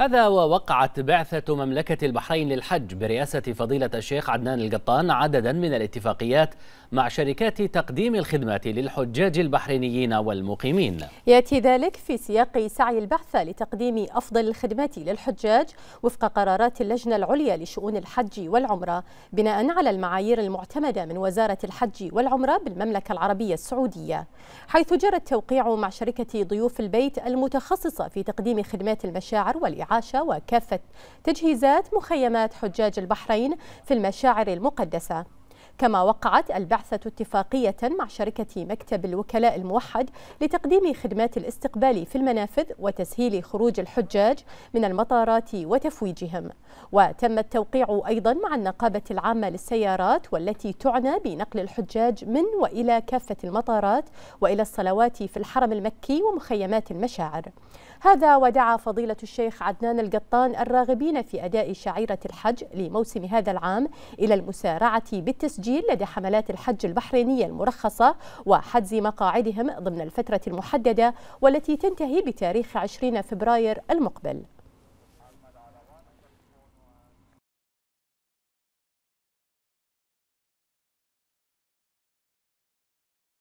هذا ووقعت بعثة مملكة البحرين للحج برئاسة فضيلة الشيخ عدنان القطان عددا من الاتفاقيات مع شركات تقديم الخدمات للحجاج البحرينيين والمقيمين يأتي ذلك في سياق سعي البعثة لتقديم أفضل الخدمات للحجاج وفق قرارات اللجنة العليا لشؤون الحج والعمرة بناء على المعايير المعتمدة من وزارة الحج والعمرة بالمملكة العربية السعودية حيث جرى التوقيع مع شركة ضيوف البيت المتخصصة في تقديم خدمات المشاعر والإعادة الإعاشة وكافة تجهيزات مخيمات حجاج البحرين في المشاعر المقدسة كما وقعت البعثة اتفاقية مع شركة مكتب الوكلاء الموحد لتقديم خدمات الاستقبال في المنافذ وتسهيل خروج الحجاج من المطارات وتفويجهم وتم التوقيع أيضا مع النقابة العامة للسيارات والتي تعنى بنقل الحجاج من وإلى كافة المطارات وإلى الصلوات في الحرم المكي ومخيمات المشاعر هذا ودعا فضيلة الشيخ عدنان القطان الراغبين في أداء شعيرة الحج لموسم هذا العام إلى المسارعة بالتسجيل الحاجين لدى حملات الحج البحرينية المرخصة وحجز مقاعدهم ضمن الفترة المحددة والتي تنتهي بتاريخ 20 فبراير المقبل